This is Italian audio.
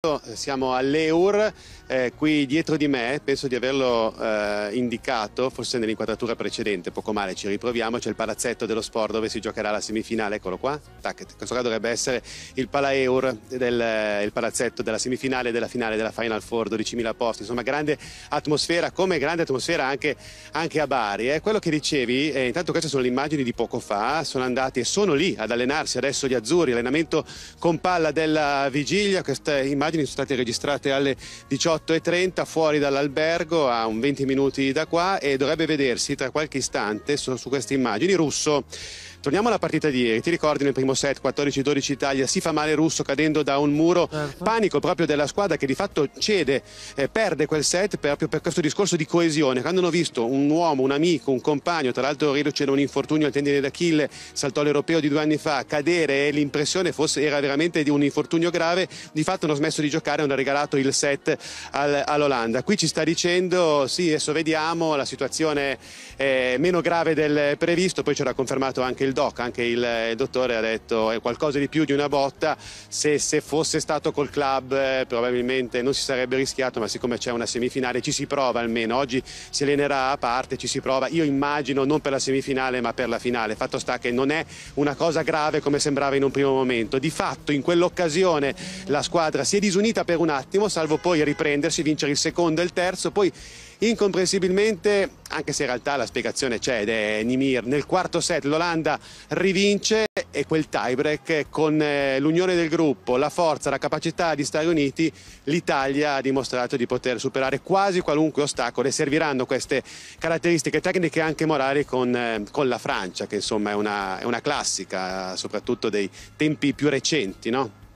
Eh, siamo all'EUR, eh, qui dietro di me, penso di averlo eh, indicato, forse nell'inquadratura precedente, poco male, ci riproviamo, c'è il palazzetto dello sport dove si giocherà la semifinale, eccolo qua, Tac, questo qua dovrebbe essere il pala EUR, del, eh, il palazzetto della semifinale, della finale, della Final Four, 12.000 posti, insomma grande atmosfera, come grande atmosfera anche, anche a Bari. Eh. Quello che dicevi, eh, intanto queste sono le immagini di poco fa, sono andati e sono lì ad allenarsi adesso gli azzurri, allenamento con palla della vigilia, questa immagine immagini sono state registrate alle 18.30 fuori dall'albergo a un 20 minuti da qua e dovrebbe vedersi tra qualche istante su, su queste immagini russo. Torniamo alla partita di ieri, ti ricordi nel primo set 14-12 Italia, si fa male Russo cadendo da un muro, certo. panico proprio della squadra che di fatto cede, eh, perde quel set proprio per questo discorso di coesione, quando hanno visto un uomo, un amico, un compagno, tra l'altro riduce da un infortunio al tendine d'Achille, saltò l'europeo di due anni fa, cadere e l'impressione fosse, era veramente di un infortunio grave, di fatto hanno smesso smesso di giocare, hanno regalato il set al, all'Olanda. Qui ci sta dicendo sì, adesso vediamo, la situazione è meno grave del previsto, poi ce l'ha confermato anche il doc, anche il, il dottore ha detto è qualcosa di più di una botta, se, se fosse stato col club eh, probabilmente non si sarebbe rischiato, ma siccome c'è una semifinale ci si prova almeno, oggi si allenerà a parte, ci si prova, io immagino non per la semifinale ma per la finale, fatto sta che non è una cosa grave come sembrava in un primo momento, di fatto in quell'occasione la squadra si è disunita per un attimo, salvo poi riprendersi, vincere il secondo e il terzo, poi incomprensibilmente, anche se in realtà la spiegazione c'è ed è Nimir, nel quarto set l'Olanda rivince e quel tiebreak con eh, l'unione del gruppo, la forza, la capacità di stare uniti, l'Italia ha dimostrato di poter superare quasi qualunque ostacolo e serviranno queste caratteristiche tecniche e anche morali con, eh, con, la Francia, che insomma è una, è una classica, soprattutto dei tempi più recenti, no?